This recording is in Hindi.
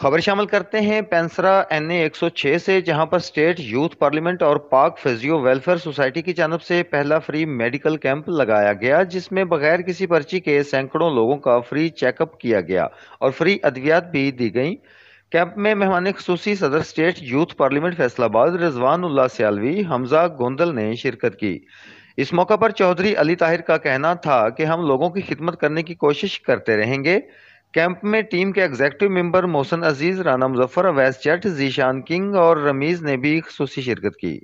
खबर शामिल करते हैं पेंसरा एन ए से जहां पर स्टेट यूथ पार्लियामेंट और पाक फिजियो वेलफेयर सोसाइटी की जानब से पहला फ्री मेडिकल कैंप लगाया गया जिसमें बगैर किसी पर्ची के सैकड़ों लोगों का फ्री चेकअप किया गया और फ्री अद्वियात भी दी गई कैंप में मेहमान खसूसी सदर state youth parliament Faisalabad Rizwan Ullah Sialvi Hamza Gondal ने शिरकत की इस मौका पर चौधरी अली ताहिर का कहना था कि हम लोगों की खिदमत करने की कोशिश करते रहेंगे कैंप में टीम के executive member Mohsin Aziz Rana Muzaffar Awais Jatt Zeeshan King और रमीज ने भी खसूसी शिरकत की